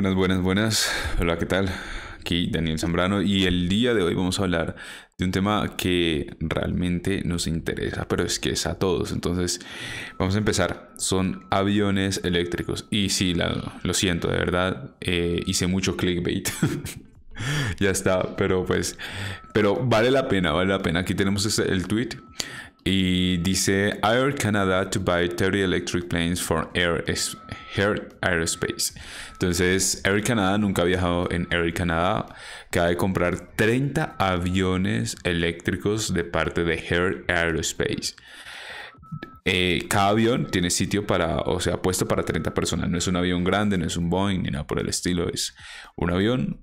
Buenas, buenas, buenas. Hola, ¿qué tal? Aquí Daniel Zambrano y el día de hoy vamos a hablar de un tema que realmente nos interesa, pero es que es a todos. Entonces, vamos a empezar. Son aviones eléctricos. Y sí, lo siento, de verdad, eh, hice mucho clickbait. ya está, pero pues, pero vale la pena, vale la pena. Aquí tenemos este, el tweet y dice Air Canada to buy 30 electric planes for Air, Aerospace. Entonces, Air Canada nunca ha viajado en Air Canada. Cabe de comprar 30 aviones eléctricos de parte de Air Aerospace. Eh, cada avión tiene sitio para, o sea, puesto para 30 personas. No es un avión grande, no es un Boeing ni nada por el estilo. Es un avión,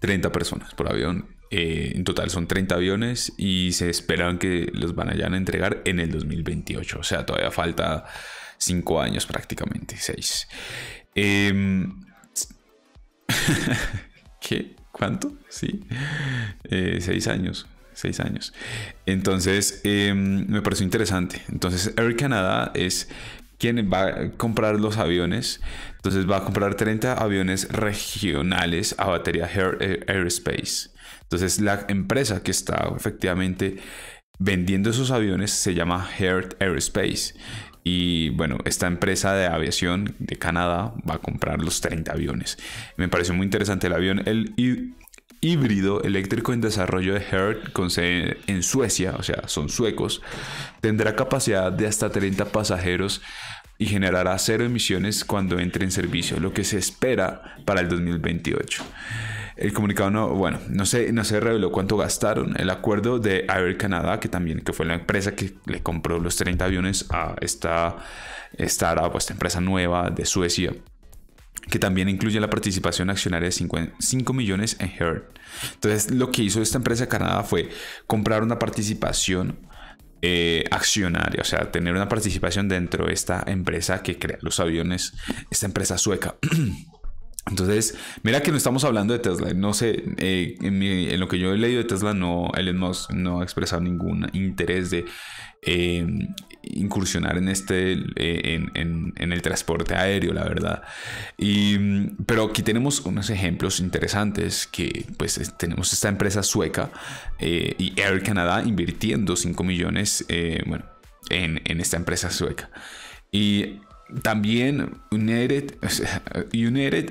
30 personas por avión eh, en total son 30 aviones y se esperan que los van a entregar en el 2028. O sea, todavía falta 5 años prácticamente, 6. Em, ¿Qué? ¿Cuánto? Sí. 6 eh, años. 6 años. Entonces, em, me pareció interesante. Entonces, Air Canada es quien va a comprar los aviones. Entonces va a comprar 30 aviones regionales a batería airspace eh, entonces la empresa que está efectivamente vendiendo esos aviones se llama Heart Aerospace. Y bueno, esta empresa de aviación de Canadá va a comprar los 30 aviones. Me pareció muy interesante el avión. El híbrido eléctrico en desarrollo de Heart con sede en Suecia, o sea, son suecos, tendrá capacidad de hasta 30 pasajeros y generará cero emisiones cuando entre en servicio, lo que se espera para el 2028. El comunicado no, bueno, no se, no se reveló cuánto gastaron. El acuerdo de Air Canada, que también que fue la empresa que le compró los 30 aviones a esta esta empresa nueva de Suecia, que también incluye la participación accionaria de 5, millones en Hertz. Entonces, lo que hizo esta empresa de Canadá fue comprar una participación eh, accionaria, o sea, tener una participación dentro de esta empresa que crea los aviones, esta empresa sueca. Entonces, mira que no estamos hablando de Tesla. No sé, eh, en, lo que yo he leído de Tesla, no, Elon Musk no ha expresado ningún interés de em, incursionar en este, eh, en, el transporte aéreo, la verdad. pero aquí tenemos unos ejemplos interesantes que, pues, tenemos esta empresa sueca eh, y Air Canada invirtiendo 5 millones, en esta empresa sueca. Y también United,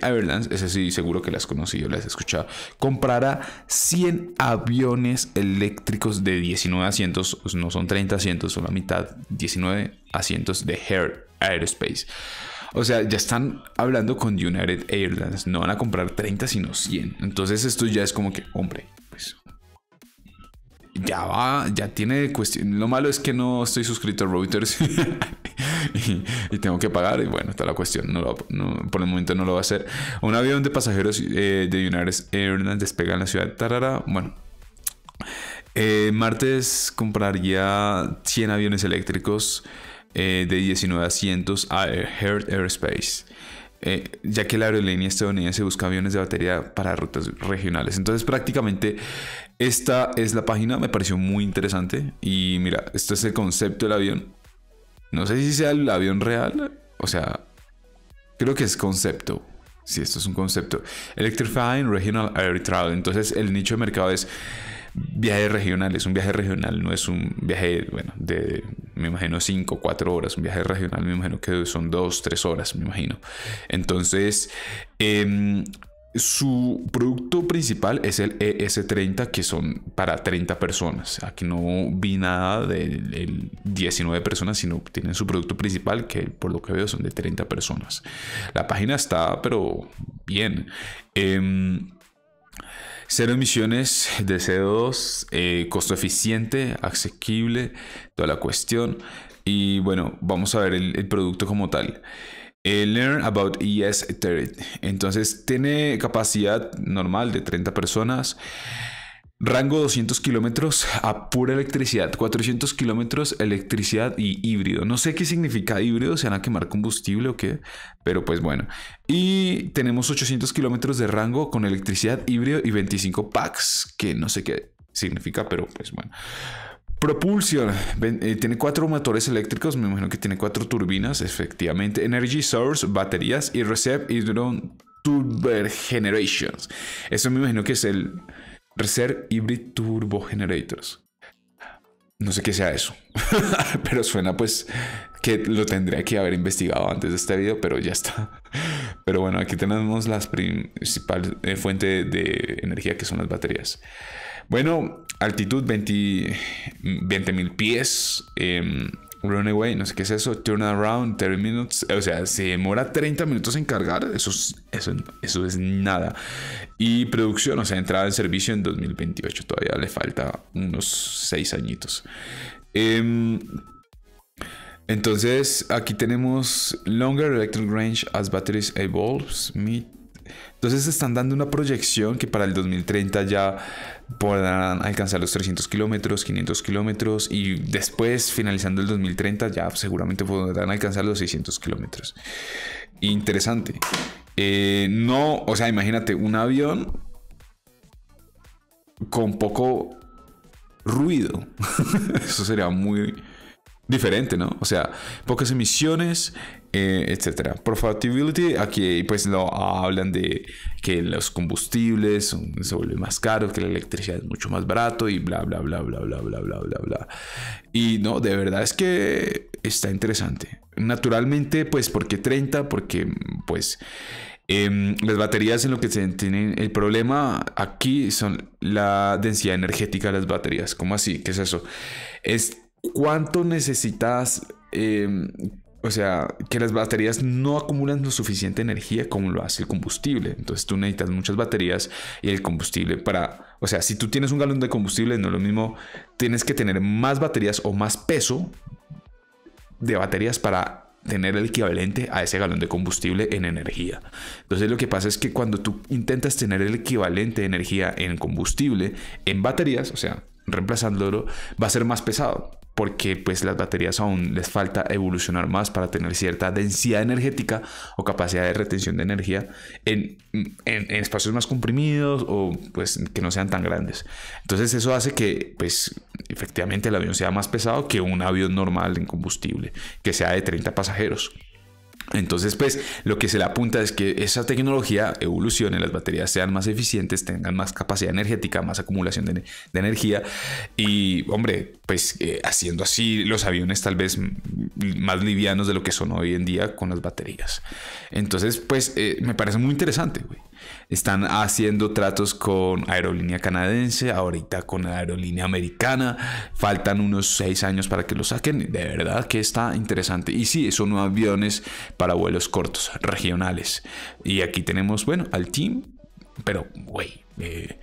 Airlines, ese sí seguro que las conocí, yo las he escuchado, comprará 100 aviones eléctricos de 19 asientos, pues no son 30 asientos, son la mitad, 19 asientos de Air Aerospace. O sea, ya están hablando con United Airlines, no van a comprar 30 sino 100. Entonces esto ya es como que, hombre, pues ya va, ya tiene cuestión. Lo malo es que no estoy suscrito a Reuters. y, tengo que pagar. Y bueno, está la cuestión. No, por el momento no lo va a hacer. Un avión de pasajeros eh, de United Airlines despega en la ciudad de Tarara. Bueno. Eh, martes compraría 100 aviones eléctricos eh, de 19 asientos a Heart Airspace ya que la aerolínea estadounidense busca aviones de batería para rutas regionales. Entonces prácticamente esta es la página, me pareció muy interesante y mira, este es el concepto del avión. No sé si sea el avión real, o sea, creo que es concepto. si esto es un concepto. Electrifying Regional Air Travel. Entonces, el nicho de mercado es viaje regional, es un viaje regional, no es un viaje, bueno, de, me imagino, 5, 4 horas, un viaje regional, me imagino que son 2, 3 horas, me imagino. Entonces, em, su producto principal es el ES30, que son para 30 personas. Aquí no vi nada de 19 personas, sino tienen su producto principal, que por lo que veo son de 30 personas. La página está, pero bien. Em, cero emisiones de CO2, eh, costo eficiente, asequible, toda la cuestión. Y bueno, vamos a ver el producto como tal. Eh, learn about ES Ethereum. Entonces tiene capacidad normal de 30 personas. Rango 200 kilómetros a pura electricidad, 400 kilómetros electricidad y híbrido. No sé qué significa híbrido, se van a quemar combustible o qué, pero pues bueno. Y tenemos 800 kilómetros de rango con electricidad híbrido y 25 packs, que no sé qué significa, pero pues bueno. Propulsion eh, tiene cuatro motores eléctricos, me imagino que tiene cuatro turbinas, efectivamente. Energy Source, baterías y Reserve Hybrid Turbo Generations. Eso me imagino que es el Reserve Hybrid Turbo Generators. No sé qué sea eso, pero suena pues que lo tendría que haber investigado antes de este video, pero ya está. Pero bueno, aquí tenemos la principal fuentes eh, fuente de energía que son las baterías. Bueno, altitud 20 mil pies. Em, Runaway, no sé qué es eso. Turn around, 30 minutes. Eh, o sea, se demora 30 minutos en cargar. Eso es, eso, eso es nada. Y producción, o sea, entrada en servicio en 2028. Todavía le falta unos 6 añitos. Em, entonces, aquí tenemos Longer Electric Range as Batteries Evolves. Meet entonces están dando una proyección que para el 2030 ya podrán alcanzar los 300 kilómetros, 500 kilómetros y después, finalizando el 2030, ya seguramente podrán alcanzar los 600 kilómetros. Interesante. Eh, no, o sea, imagínate un avión con poco ruido. Eso sería muy diferente, ¿no? O sea, pocas emisiones, eh, etcétera. Profitability, aquí pues lo hablan de que los combustibles se vuelven más caros, que la electricidad es mucho más barato y bla, bla, bla, bla, bla, bla, bla, bla, bla. Y no, de verdad es que está interesante. Naturalmente, pues, porque 30? Porque, pues, em, las baterías en lo que se tienen el problema aquí son la densidad energética de las baterías. ¿Cómo así? ¿Qué es eso? Es cuánto necesitas eh, o sea, que las baterías no acumulan lo suficiente energía como lo hace el combustible. Entonces tú necesitas muchas baterías y el combustible para... O sea, si tú tienes un galón de combustible, no es lo mismo, tienes que tener más baterías o más peso de baterías para tener el equivalente a ese galón de combustible en energía. Entonces lo que pasa es que cuando tú intentas tener el equivalente de energía en combustible, en baterías, o sea, reemplazándolo, va a ser más pesado porque pues las baterías aún les falta evolucionar más para tener cierta densidad energética o capacidad de retención de energía en, espacios más comprimidos o pues que no sean tan grandes. Entonces eso hace que pues efectivamente el avión sea más pesado que un avión normal en combustible que sea de 30 pasajeros. Entonces, pues lo que se le apunta es que esa tecnología evolucione, las baterías sean más eficientes, tengan más capacidad energética, más acumulación de, energía y, hombre, pues eh, haciendo así los aviones tal vez más livianos de lo que son hoy en día con las baterías. Entonces, pues eh, me parece muy interesante, güey. Están haciendo tratos con aerolínea canadiense, ahorita con aerolínea americana. Faltan unos seis años para que lo saquen. De verdad que está interesante. Y sí, son aviones para vuelos cortos, regionales. Y aquí tenemos, bueno, al team. Pero, güey, eh,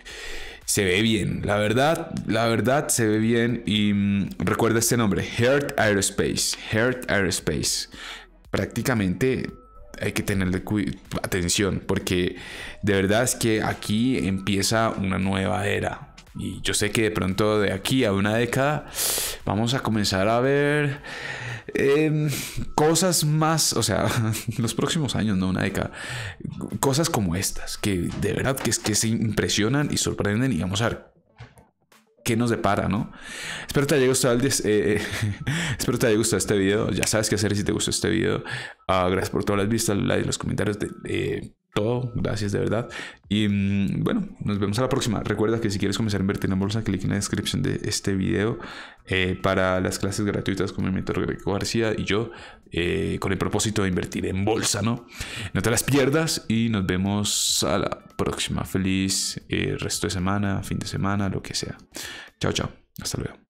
se ve bien. La verdad, la verdad se ve bien. Y mm, recuerda este nombre, Heart Aerospace. Heart Aerospace. Prácticamente hay que tenerle atención porque de verdad es que aquí empieza una nueva era. Y yo sé que de pronto de aquí a una década vamos a comenzar a ver em, cosas más, o sea, los próximos años, no una década, cosas como estas, que de verdad que es que se impresionan y sorprenden y vamos a ver qué nos depara, ¿no? Espero te haya gustado el eh, eh, espero te haya gustado este video. Ya sabes qué hacer si te gustó este video. Ah, gracias por todas las vistas, los likes, los comentarios. De, eh, todo. Gracias de verdad. Y mm, bueno, nos vemos a la próxima. Recuerda que si quieres comenzar a invertir en bolsa, clic en la descripción de este video eh, para las clases gratuitas con mi mentor Greco García y yo, eh, con el propósito de invertir en bolsa, ¿no? No te las pierdas y nos vemos a la próxima. Feliz eh, resto de semana, fin de semana, lo que sea. Chao, chao. Hasta luego.